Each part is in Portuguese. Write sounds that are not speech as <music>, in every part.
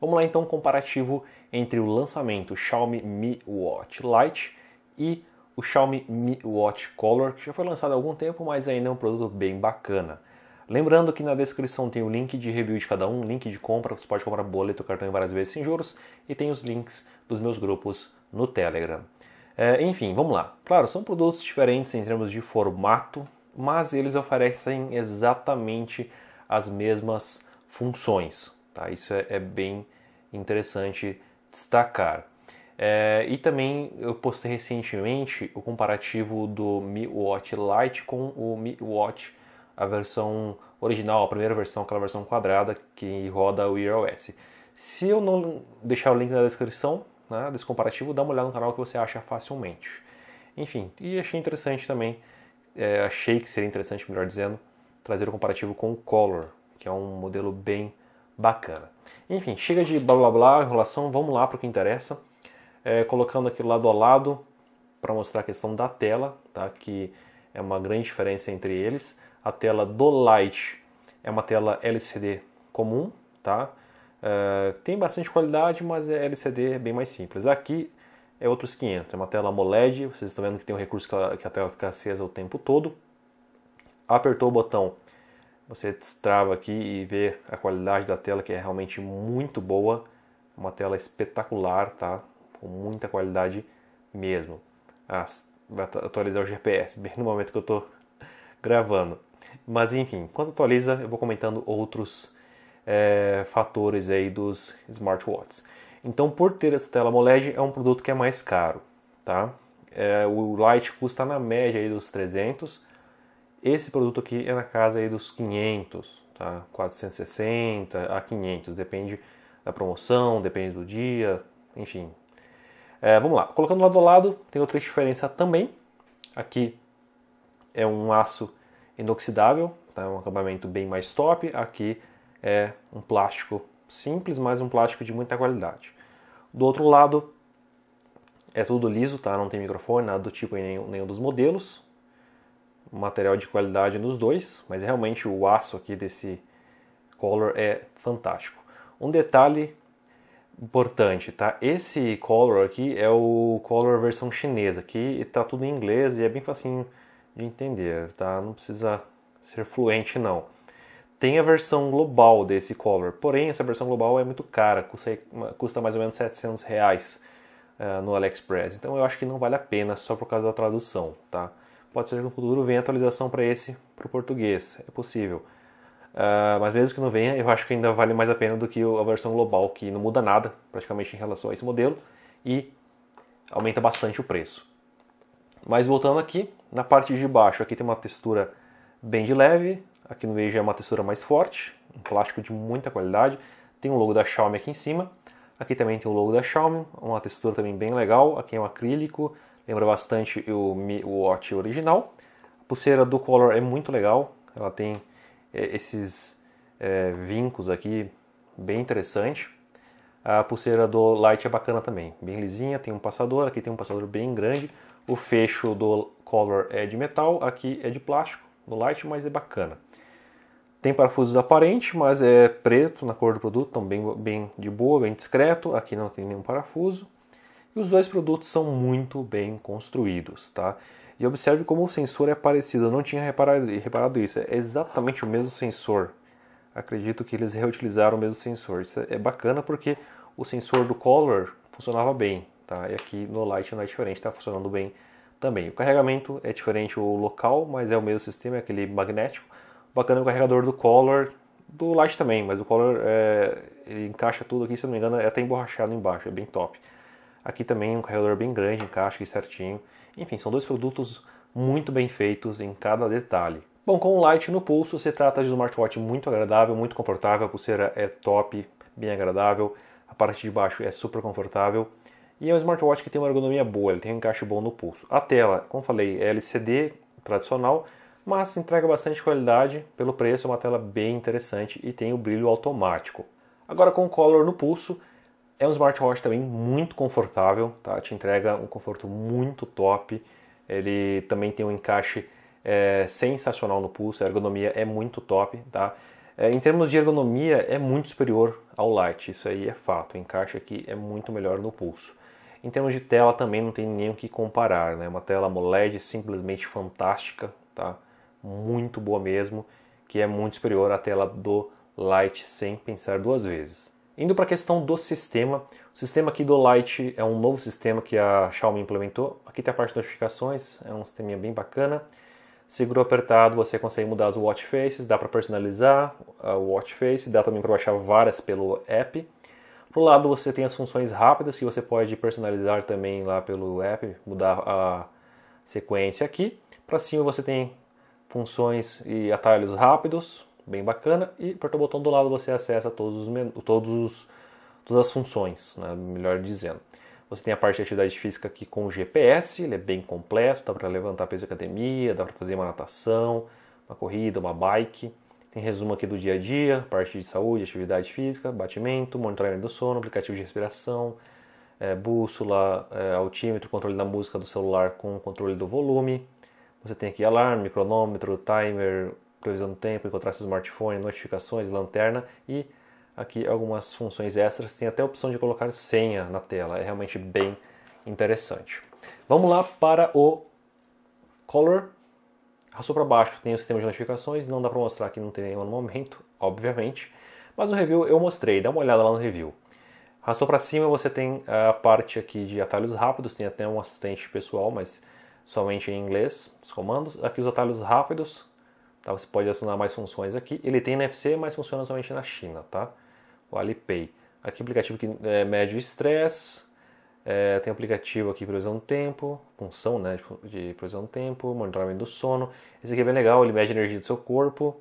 Vamos lá então um comparativo entre o lançamento Xiaomi Mi Watch Lite e o Xiaomi Mi Watch Color, que já foi lançado há algum tempo, mas ainda é um produto bem bacana. Lembrando que na descrição tem o link de review de cada um, link de compra, você pode comprar boleto, cartão várias vezes sem juros, e tem os links dos meus grupos no Telegram. É, enfim, vamos lá. Claro, são produtos diferentes em termos de formato, mas eles oferecem exatamente as mesmas funções. Tá? Isso é, é bem interessante destacar. É, e também eu postei recentemente o comparativo do Mi Watch Lite com o Mi Watch, a versão original, a primeira versão, aquela versão quadrada que roda o Wear OS. Se eu não deixar o link na descrição né, desse comparativo, dá uma olhada no canal que você acha facilmente. Enfim, e achei interessante também, é, achei que seria interessante, melhor dizendo, trazer o comparativo com o Color, que é um modelo bem bacana. Enfim, chega de blá blá blá, enrolação, vamos lá para o que interessa. É, colocando aqui lado a lado para mostrar a questão da tela, tá? que é uma grande diferença entre eles. A tela do Lite é uma tela LCD comum, tá? É, tem bastante qualidade, mas é LCD bem mais simples. Aqui é outros 500, é uma tela AMOLED, vocês estão vendo que tem um recurso que a, que a tela fica acesa o tempo todo. Apertou o botão você destrava aqui e vê a qualidade da tela que é realmente muito boa. Uma tela espetacular, tá? Com muita qualidade mesmo. Ah, vai atualizar o GPS bem no momento que eu estou <laughs> gravando. Mas enfim, quando atualiza, eu vou comentando outros é, fatores aí dos smartwatches. Então, por ter essa tela AMOLED, é um produto que é mais caro, tá? É, o Lite custa na média aí dos 300, esse produto aqui é na casa aí dos 500, tá? 460 a 500, depende da promoção, depende do dia, enfim. É, vamos lá, colocando lado a lado, tem outra diferença também. Aqui é um aço inoxidável, tá? um acabamento bem mais top. Aqui é um plástico simples, mas um plástico de muita qualidade. Do outro lado, é tudo liso, tá? Não tem microfone, nada do tipo em nenhum, nenhum dos modelos material de qualidade nos dois, mas realmente o aço aqui desse Color é fantástico. Um detalhe importante, tá? Esse Color aqui é o Color versão chinesa, que tá tudo em inglês e é bem facinho de entender, tá? Não precisa ser fluente não. Tem a versão global desse Color, porém essa versão global é muito cara, custa, custa mais ou menos 700 reais uh, no AliExpress. Então eu acho que não vale a pena só por causa da tradução, tá? pode ser que no futuro venha atualização para esse, para o português, é possível. Uh, mas mesmo que não venha, eu acho que ainda vale mais a pena do que a versão global, que não muda nada praticamente em relação a esse modelo e aumenta bastante o preço. Mas voltando aqui, na parte de baixo, aqui tem uma textura bem de leve, aqui no meio já é uma textura mais forte, um plástico de muita qualidade, tem o um logo da Xiaomi aqui em cima, aqui também tem o um logo da Xiaomi, uma textura também bem legal, aqui é um acrílico, lembra bastante o Mi Watch original. A pulseira do Color é muito legal, ela tem é, esses é, vincos aqui bem interessante. A pulseira do Light é bacana também, bem lisinha, tem um passador, aqui tem um passador bem grande. O fecho do Color é de metal, aqui é de plástico, no Light, mas é bacana. Tem parafusos aparentes, mas é preto na cor do produto, então bem, bem de boa, bem discreto. Aqui não tem nenhum parafuso. E os dois produtos são muito bem construídos, tá? E observe como o sensor é parecido, eu não tinha reparado, reparado isso, é exatamente o mesmo sensor. Acredito que eles reutilizaram o mesmo sensor. Isso é bacana porque o sensor do Color funcionava bem, tá? E aqui no Light não é diferente, está funcionando bem também. O carregamento é diferente o local, mas é o mesmo sistema, é aquele magnético. Bacana o carregador do Color, do Light também, mas o Color é, ele encaixa tudo aqui, se não me engano, é até emborrachado embaixo, é bem top. Aqui também um carregador bem grande, encaixa certinho. Enfim, são dois produtos muito bem feitos em cada detalhe. Bom, com o Lite no pulso, se trata de um smartwatch muito agradável, muito confortável, a pulseira é top, bem agradável, a parte de baixo é super confortável e é um smartwatch que tem uma ergonomia boa, ele tem um encaixe bom no pulso. A tela, como falei, é LCD tradicional, mas entrega bastante qualidade pelo preço, é uma tela bem interessante e tem o brilho automático. Agora com o Color no pulso, é um smartwatch também muito confortável, tá? Te entrega um conforto muito top. Ele também tem um encaixe é, sensacional no pulso, a ergonomia é muito top, tá? É, em termos de ergonomia, é muito superior ao Lite, isso aí é fato. O encaixe aqui é muito melhor no pulso. Em termos de tela, também não tem nem o que comparar, né? Uma tela AMOLED simplesmente fantástica, tá? Muito boa mesmo, que é muito superior à tela do Lite sem pensar duas vezes. Indo para a questão do sistema, o sistema aqui do Lite é um novo sistema que a Xiaomi implementou. Aqui tem a parte de notificações, é um sisteminha bem bacana. Seguro apertado, você consegue mudar as watch faces, dá para personalizar a ah, watch face, dá também para baixar várias pelo app. Pro lado você tem as funções rápidas que você pode personalizar também lá pelo app, mudar a sequência aqui. Para cima você tem funções e atalhos rápidos, bem bacana. E aperta o botão do lado você acessa todos os todos os, todas as funções, né, melhor dizendo. Você tem a parte de atividade física aqui com o GPS, ele é bem completo, dá para levantar peso de academia, dá para fazer uma natação, uma corrida, uma bike. Tem resumo aqui do dia a dia, parte de saúde, atividade física, batimento, monitoramento do sono, aplicativo de respiração, é, bússola, é, altímetro, controle da música do celular com controle do volume. Você tem aqui alarme, cronômetro, timer, previsão do tempo, encontrar seu smartphone, notificações, lanterna e aqui algumas funções extras. Tem até a opção de colocar senha na tela, é realmente bem interessante. Vamos lá para o Color. Arrastou para baixo, tem o sistema de notificações, não dá para mostrar aqui, não tem nenhum no momento, obviamente. Mas no review eu mostrei, dá uma olhada lá no review. Arrastou para cima, você tem a parte aqui de atalhos rápidos, tem até um assistente pessoal, mas somente em inglês, os comandos. Aqui os atalhos rápidos, Tá? Você pode acionar mais funções aqui. Ele tem NFC, mas funciona somente na China, tá? O Alipay. Aqui aplicativo que é, mede o estresse. É, tem aplicativo aqui previsão do tempo, função né, de, de previsão do tempo, monitoramento do sono. Esse aqui é bem legal, ele mede a energia do seu corpo.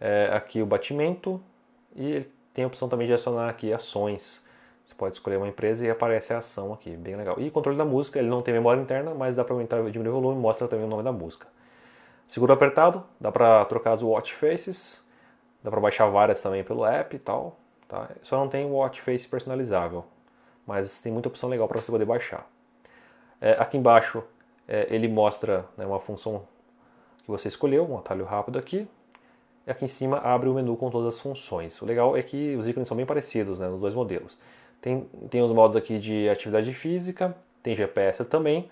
É, aqui o batimento. E tem a opção também de acionar aqui ações. Você pode escolher uma empresa e aparece a ação aqui, bem legal. E controle da música, ele não tem memória interna, mas dá para aumentar e diminuir o volume, mostra também o nome da música. Seguro apertado, dá para trocar as watch faces, dá para baixar várias também pelo app e tal, tá? Só não tem watch face personalizável, mas tem muita opção legal para você poder baixar. É, aqui embaixo é, ele mostra né, uma função que você escolheu, um atalho rápido aqui. E aqui em cima abre o menu com todas as funções. O legal é que os ícones são bem parecidos né, nos dois modelos. Tem, tem os modos aqui de atividade física, tem GPS também,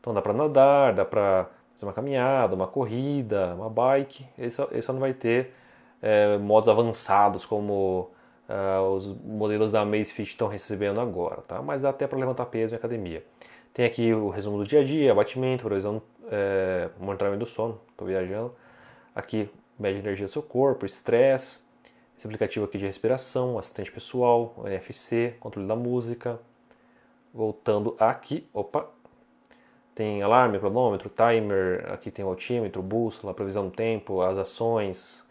então dá para nadar, dá para fazer uma caminhada, uma corrida, uma bike. Ele só, ele só não vai ter é, modos avançados como uh, os modelos da Amazfit estão recebendo agora, tá? Mas dá até para levantar peso em academia. Tem aqui o resumo do dia a dia, abatimento, horizonte, é, monitoramento do sono, estou viajando. Aqui, mede energia do seu corpo, estresse, esse aplicativo aqui de respiração, assistente pessoal, NFC, controle da música. Voltando aqui, opa, tem alarme, cronômetro, timer, aqui tem o altímetro, bússola, previsão do tempo, as ações,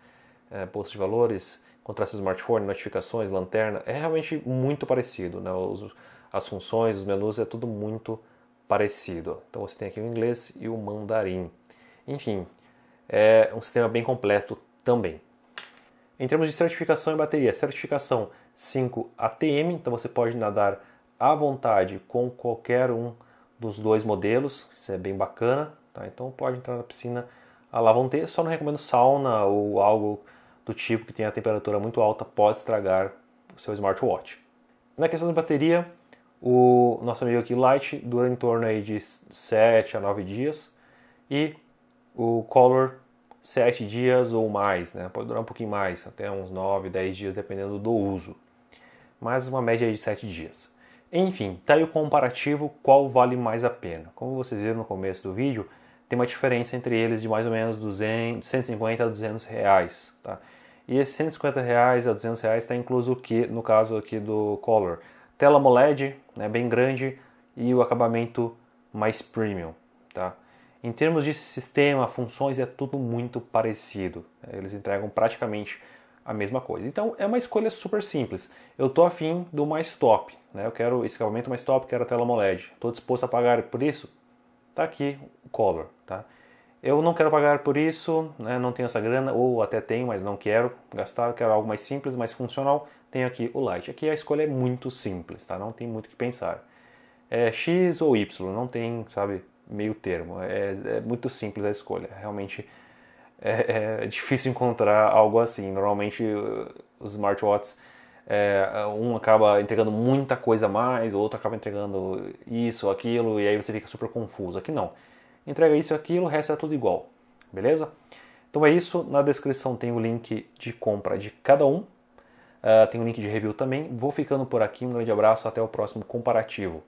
é, de valores, contraste do smartphone, notificações, lanterna. É realmente muito parecido, né? Os, as funções, os menus, é tudo muito parecido. Então você tem aqui o inglês e o mandarim. Enfim, é um sistema bem completo também. Em termos de certificação e bateria, certificação 5 ATM, então você pode nadar à vontade com qualquer um dos dois modelos, isso é bem bacana, tá? Então pode entrar na piscina, a ah, lá vão ter, só não recomendo sauna ou algo do tipo que tenha temperatura muito alta, pode estragar o seu smartwatch. Na questão da bateria, o nosso amigo aqui Light dura em torno aí de 7 a 9 dias e o Color 7 dias ou mais, né? Pode durar um pouquinho mais, até uns 9, 10 dias dependendo do uso. Mas uma média de 7 dias. Enfim, tá aí o comparativo qual vale mais a pena. Como vocês viram no começo do vídeo, tem uma diferença entre eles de mais ou menos 200, 150 a 200 reais, tá? E esses 150 reais a 200 reais está incluso o que no caso aqui do Color? Tela AMOLED, né, bem grande e o acabamento mais premium, tá? Em termos de sistema, funções, é tudo muito parecido. Eles entregam praticamente a mesma coisa. Então é uma escolha super simples. Eu estou afim do mais top, né? eu quero esse equipamento mais top, quero a tela AMOLED. Estou disposto a pagar por isso? Tá aqui o Color. Tá? Eu não quero pagar por isso, né? não tenho essa grana, ou até tenho, mas não quero gastar, quero algo mais simples, mais funcional. Tenho aqui o Light. Aqui a escolha é muito simples, tá? não tem muito o que pensar. É X ou Y, não tem, sabe, meio termo. É, é muito simples a escolha. Realmente é, é difícil encontrar algo assim. Normalmente uh, os smartwatches é, uh, um acaba entregando muita coisa a mais, o outro acaba entregando isso, aquilo, e aí você fica super confuso. Aqui não. Entrega isso, e aquilo, o resto é tudo igual. Beleza? Então é isso. Na descrição tem o link de compra de cada um. Uh, tem o link de review também. Vou ficando por aqui. Um grande abraço. Até o próximo comparativo.